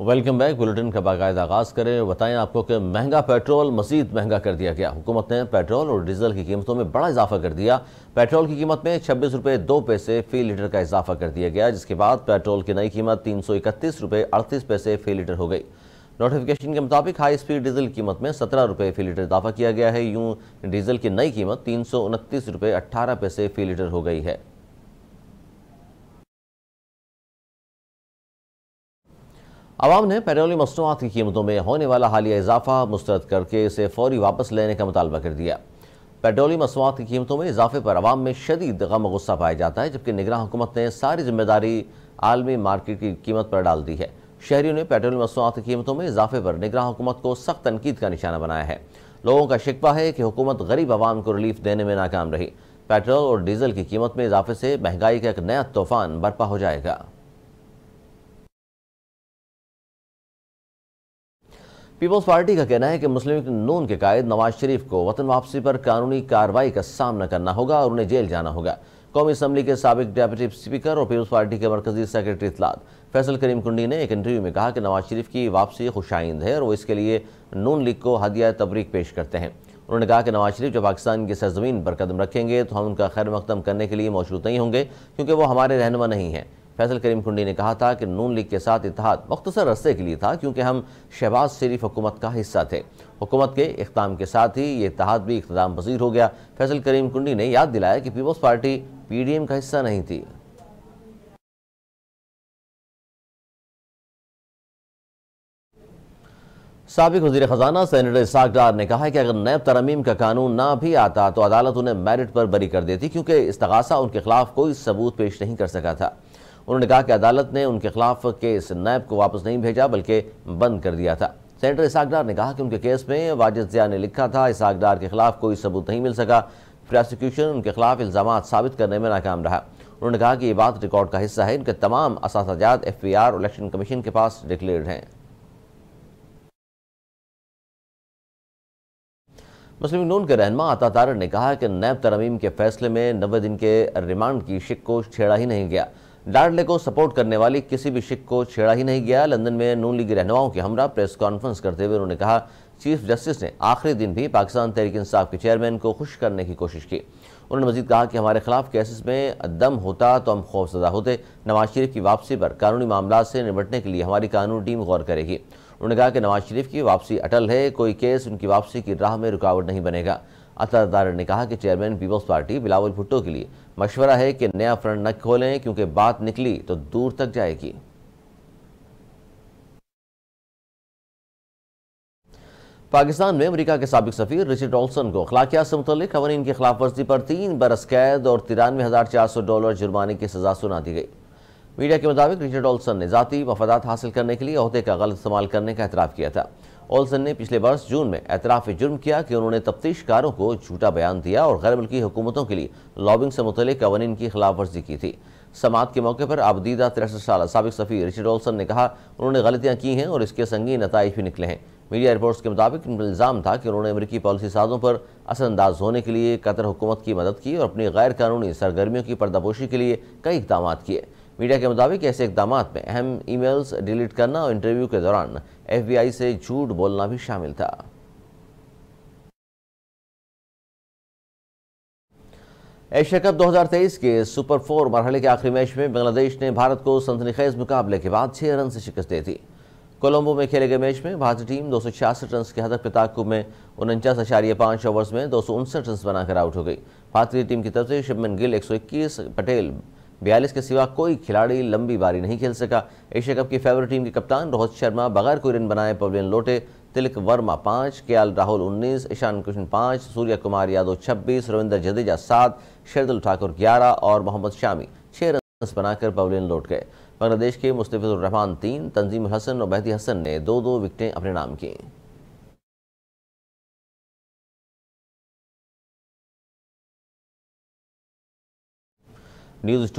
welcome back bulletin का बाकायदा आगाज़ करें बताएं आपको कि महंगा पेट्रोल मजीद महंगा कर दिया गया हुकूमत ने पेट्रोल और डीजल की कीमतों में बड़ा इजाफा कर दिया पेट्रोल की कीमत में छब्बीस रुपये दो पैसे फी लीटर का इजाफा कर दिया गया जिसके बाद पेट्रोल की नई कीमत तीन सौ इकतीस रुपये अड़तीस पैसे फी लीटर हो गई नोटिफिकेशन के मुताबिक हाई स्पीड डीजल कीमत में सत्रह रुपये फी लीटर इजाफा किया गया है यूँ डीजल की नई कीमत तीन सौ उनतीस रुपये अट्ठारह पैसे फी लीटर हो गई है आवाम ने पेट्रोलियम मसनूआत की कीमतों में होने वाला हालिया इजाफा मुस्रद करके इसे फौरी वापस लेने का मुतालबा कर दिया पेट्रोलियम मसनूआत की कीमतों में इजाफे पर आवाम में शदीद गम गुस्सा पाया जाता है जबकि निगरान हुकूमत ने सारी जिम्मेदारी आलमी मार्केट की कीमत पर डाल दी है शहरीों ने पेट्रोलियम मसनूआत की कीमतों में इजाफे पर निगरान हुकूमत को सख्त तनकीद का निशाना बनाया है लोगों का शिकवा है कि हुकूमत गरीब आवाम को रिलीफ देने में नाकाम रही पेट्रोल और डीजल की कीमत में इजाफे से महंगाई का एक नया तूफान बर्पा हो जाएगा पीपल्स पार्टी का कहना है कि मुस्लिम नून के कायद नवाज शरीफ को वतन वापसी पर कानूनी कार्रवाई का सामना करना होगा और उन्हें जेल जाना होगा कौमी असम्बली के सबक डेप्यूटी स्पीकर और पीपल्स पार्टी के मरकजी सेक्रेटरी इतलात फैसल करीम कुंडी ने एक इंटरव्यू में कहा कि नवाज शरीफ की वापसी खुशाइंद है और वो इसके लिए नून लीग को हदिया तबरीक पेश करते हैं उन्होंने कहा कि नवाज शरीफ जब पाकिस्तान की सरजमीन पर कदम रखेंगे तो हम उनका खैर मकदम करने के लिए मौजूद नहीं होंगे क्योंकि वो हमारे रहनमा नहीं हैं फैसल करीम कुंडी ने कहा था कि नून लीग के साथ इतिहाद मख्तसर रस्ते के लिए था क्योंकि हम शहबाज शरीफ हुकूमत का हिस्सा थे हुकूमत के अख्ताम के साथ ही ये इतिहाद भी इख्ताम पजीर हो गया फैसल करीम कुंडी ने याद दिलाया कि Peoples Party P D M का हिस्सा नहीं थी सबक वजी खजाना सैनिटर डार ने कहा है कि अगर नैब तरमीम का कानून ना भी आता तो अदालत उन्हें मेरिट पर बरी कर देती क्योंकि इस्तगासा उनके खिलाफ कोई सबूत पेश नहीं कर सका था उन्होंने कहा कि अदालत ने उनके खिलाफ केस नैब को वापस नहीं भेजा बल्कि बंद कर दिया था सेनेटर इसाकडार ने कहा कि उनके केस में वाजिद जिया ने लिखा था इसाकडार के खिलाफ कोई सबूत नहीं मिल सका प्रोसिक्यूशन उनके खिलाफ इल्ज़ाम साबित करने में नाकाम रहा उन्होंने कहा कि ये बात रिकॉर्ड का हिस्सा है इनके तमाम असाजात F P R election commission के पास डिक्लेयर हैं मुस्लिम नून के रहनमा अता तारण ने कहा कि नैब तरमीम के फैसले में नब्बे दिन के रिमांड की शिक को छेड़ा ही नहीं गया डार्डले को सपोर्ट करने वाली किसी भी शिक को छेड़ा ही नहीं गया लंदन में नून लीग रहनुमाओं के हमरा प्रेस कॉन्फ्रेंस करते हुए उन्होंने कहा चीफ जस्टिस ने आखिरी दिन भी पाकिस्तान तहरीक इंसाफ के चेयरमैन को खुश करने की कोशिश की उन्होंने मजीद कहा कि हमारे खिलाफ केसेस में दम होता तो हम खौफजदा होते नवाज शरीफ की वापसी पर कानूनी मामला से निपटने के लिए हमारी कानूनी टीम गौर करेगी उन्होंने कहा कि नवाज शरीफ की वापसी अटल है कोई केस उनकी वापसी की राह में रुकावट नहीं बनेगा अतरदार ने कहा कि chairman Peoples Party Bilawal Bhutto के लिए मशवरा है कि नया फ्रंट न खोलें क्योंकि बात निकली तो दूर तक जाएगी पाकिस्तान में अमरीका के सबक सफ़ीर रिचर्ड ऑल्सन को अखलाकियात से मुतल खवनिन की खिलाफ वर्जी पर तीन बरस कैद और तिरानवे हज़ार चार सौ डॉलर जुर्माने की सजा सुना दी गई मीडिया के मुताबिक रिचर्ड ऑल्सन ने जाति मफादात हासिल करने के लिए अहदे का गलत इस्तेमाल करने का एतराफ़ किया था ओल्सन ने पिछले वर्ष जून में एतराफ़ जुर्म किया कि उन्होंने तफ्तीशकारों को झूठा बयान दिया और गैर मुल्की हुकूमतों के लिए लॉबिंग से मुतल कवानीन की खिलाफ वर्जी की थी समात के मौके पर आबदीदा तिरसठ साल सबक सफ़ी रिचर्ड ओल्सन ने कहा उन्होंने गलतियाँ की हैं और इसके संगीन नतज भी निकले हैं मीडिया रिपोर्ट्स के मुताबिक इल्ज़ाम था कि उन्होंने अमरीकी पॉलिसी साजों पर असरअंदाज होने के लिए कतर हुकूमत की मदद की और अपनी गैर कानूनी सरगर्मियों की पर्दापोशी के लिए कई इकदाम किए मीडिया के मुताबिक ऐसे इकदाम में अहम ईमेल्स डिलीट करना और इंटरव्यू के दौरान एफबीआई से झूठ बोलना भी शामिल था एशिया कप 2023 के सुपर फोर मरहले के आखिरी मैच में बांग्लादेश ने भारत को सनसनीखेज मुकाबले के बाद छह रन से शिकस्त दे दी कोलंबो में खेले गए मैच में भारतीय टीम दो रन के हदक के ताकुब में उनचास अशारिया पांच ओवर्स में दो रन बनाकर आउट हो गई भारतीय टीम की तरफ से शिवमन गिल 121 पटेल बयालीस के सिवा कोई खिलाड़ी लंबी बारी नहीं खेल सका एशिया कप की फेवरेट टीम के कप्तान रोहित शर्मा बगैर कोई रन बनाए पवेलियन लोटे तिलक वर्मा पाँच के राहुल उन्नीस ईशान कृष्ण पाँच सूर्य कुमार यादव छब्बीस रविंदर जडेजा सात शेरदुल ठाकुर ग्यारह और मोहम्मद शामी छः रन बनाकर पवेलियन लौट गए बांग्लादेश के मुस्तफ़िजुररहमान तीन तंजीम हसन और मेहदी हसन ने दो दो विकटें अपने नाम की न्यूज़